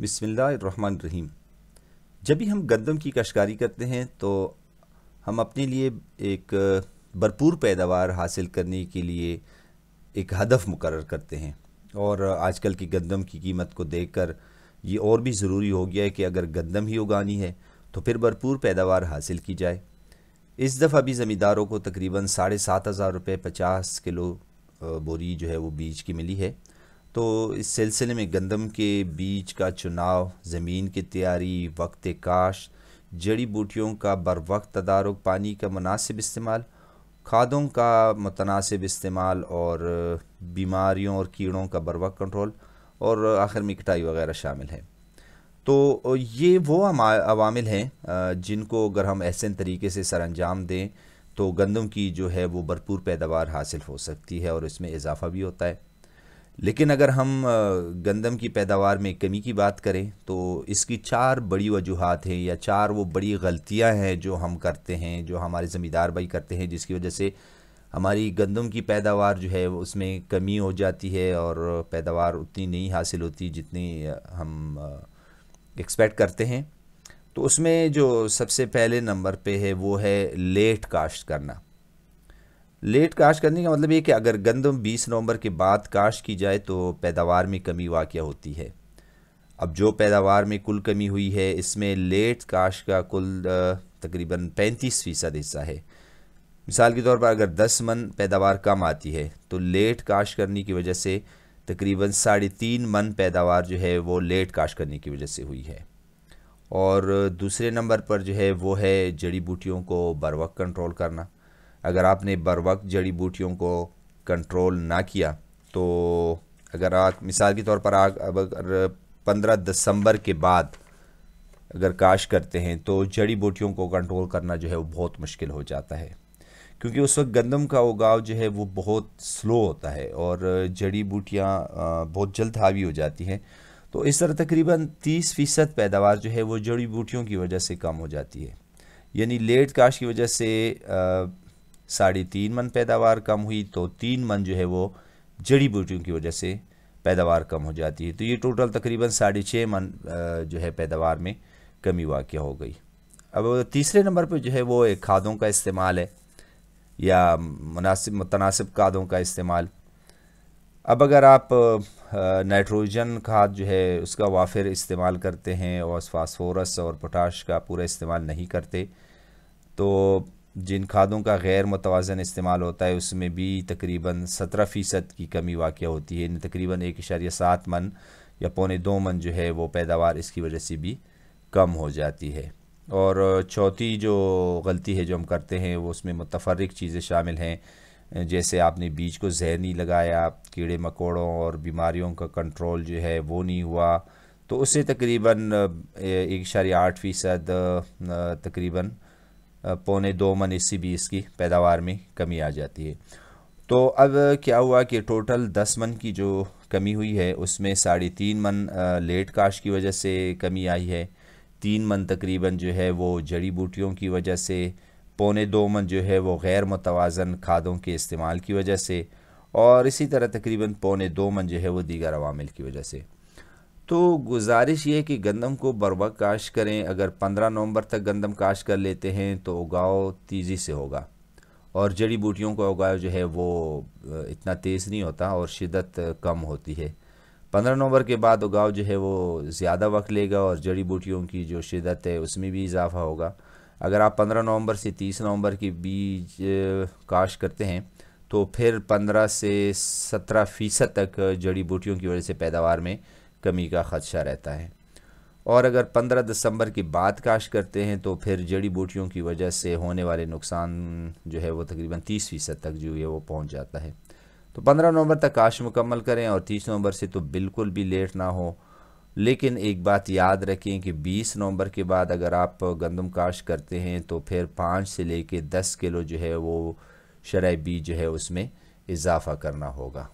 बिसमीम जब भी हम गंदम की कशकारी करते हैं तो हम अपने लिए एक भरपूर पैदावार हासिल करने के लिए एक हदफ मुकर करते हैं और आजकल की गंदम की कीमत को देखकर ये और भी ज़रूरी हो गया है कि अगर गंदम ही उगानी है तो फिर भरपूर पैदावार हासिल की जाए इस दफ़ा भी ज़मींदारों को तकरीबन साढ़े सात हज़ार रुपये पचास किलो बोरी जो है वो बीज की मिली है तो इस सिलसिले में गंदम के बीज का चुनाव ज़मीन की तैयारी वक्त काश जड़ी बूटियों का बर वक्त तदारक पानी का मुनासिब इस्तेमाल खादों का मुतनासिब इस्तेमाल और बीमारियों और कीड़ों का बर वक्त कंट्रोल और आखिर में कटाई वगैरह शामिल है तो ये वो अवामिल हैं जिनको अगर हम ऐसे तरीके से सर अंजाम दें तो गंदम की जो है वो भरपूर पैदावार हासिल हो सकती है और इसमें इजाफा भी होता है लेकिन अगर हम गंदम की पैदावार में कमी की बात करें तो इसकी चार बड़ी वजूहत हैं या चार वो बड़ी गलतियां हैं जो हम करते हैं जो हमारे ज़मींदार भाई करते हैं जिसकी वजह से हमारी गंदम की पैदावार जो है उसमें कमी हो जाती है और पैदावार उतनी नहीं हासिल होती जितनी हम एक्सपेक्ट करते हैं तो उसमें जो सबसे पहले नंबर पे है वो है लेट काश्त करना लेट काश्त करने का मतलब ये कि अगर गंदम 20 नवंबर के बाद काश्त की जाए तो पैदावार में कमी वाक़ होती है अब जो पैदावार में कुल कमी हुई है इसमें लेट काश्त का कुल तकरीबन 35 फ़ीसद हिस्सा है मिसाल के तौर पर अगर 10 मन पैदावार कम आती है तो लेट काश्त करने की वजह से तकरीबन साढ़े तीन मन पैदावार जो है वो लेट काश्त करने की वजह से हुई है और दूसरे नंबर पर जो है वो है जड़ी बूटियों को बर कंट्रोल करना अगर आपने बर वक्त जड़ी बूटियों को कंट्रोल ना किया तो अगर आप मिसाल के तौर पर आग अब अगर पंद्रह दिसंबर के बाद अगर काश करते हैं तो जड़ी बूटियों को कंट्रोल करना जो है वो बहुत मुश्किल हो जाता है क्योंकि उस वक्त गंदम का उगाव जो है वो बहुत स्लो होता है और जड़ी बूटियाँ बहुत जल्द हावी हो जाती हैं तो इस तरह तकरीबन 30 फ़ीसद पैदावार जो है वो जड़ी बूटियों की वजह से कम हो जाती है यानी लेट काश की वजह से साढ़े तीन मन पैदावार कम हुई तो तीन मन जो है वो जड़ी बूटियों की वजह से पैदावार कम हो जाती है तो ये टोटल तकरीबन साढ़े छः मन जो है पैदावार में कमी वाक़ हो गई अब तीसरे नंबर पर जो है वो एक खादों का इस्तेमाल है या मुनासिब मुतनासिब खादों का इस्तेमाल अब अगर आप नाइट्रोजन खाद जो है उसका वाफिर इस्तेमाल करते हैं और फास्फोरस और पोटाश का पूरा इस्तेमाल नहीं करते तो जिन खादों का गैर मतवाजन इस्तेमाल होता है उसमें भी तकरीबन सत्रह फ़ीसद की कमी वाक़ होती है तकरीबन एक इशारिया सात मन या पौने दो मन जो है वो पैदावार इसकी वजह से भी कम हो जाती है और चौथी जो गलती है जो हम करते हैं वो उसमें मुतफरक चीज़ें शामिल हैं जैसे आपने बीज को जहर नहीं लगाया कीड़े मकोड़ों और बीमारियों का कंट्रोल जो है वो नहीं हुआ तो उससे तकरीबन एक इशारे आठ फ़ीसद तकरीबन पौने दो मन इसी भी इसकी पैदावार में कमी आ जाती है तो अब क्या हुआ कि टोटल दस मन की जो कमी हुई है उसमें साढ़े तीन मन लेट काश की वजह से कमी आई है तीन मन तकरीबन जो है वो जड़ी बूटियों की वजह से पौने दो मन जो है वो गैर मुतवाजन खादों के इस्तेमाल की वजह से और इसी तरह तकरीबन पौने दो मन जो है वो दीगर अवामिल की वजह से तो गुजारिश ये कि गंदम को बरवक काश करें अगर 15 नवंबर तक गंदम काश कर लेते हैं तो उगाओ तेज़ी से होगा और जड़ी बूटियों का उगाओ जो है वो इतना तेज़ नहीं होता और शिदत कम होती है पंद्रह नवंबर के बाद उगाओ जो है वो ज़्यादा वक्त लेगा और जड़ी बूटियों की जो शिदत है उसमें भी इजाफा होगा अगर आप पंद्रह नवंबर से तीस नवंबर के बीज काश करते हैं तो फिर पंद्रह से सत्रह फ़ीसद तक जड़ी बूटियों की वजह से पैदावार में कमी का खदशा रहता है और अगर 15 दिसंबर की बात काश करते हैं तो फिर जड़ी बूटियों की वजह से होने वाले नुकसान जो है वो तकरीबन 30 फ़ीसद तक जो है वो पहुंच जाता है तो 15 नवंबर तक काश मुकम्मल करें और 30 नवंबर से तो बिल्कुल भी लेट ना हो लेकिन एक बात याद रखें कि 20 नवंबर के बाद अगर आप गंदम काश करते हैं तो फिर पाँच से ले कर दस किलो जो है वो शराब बीज जो है उसमें इजाफ़ा करना होगा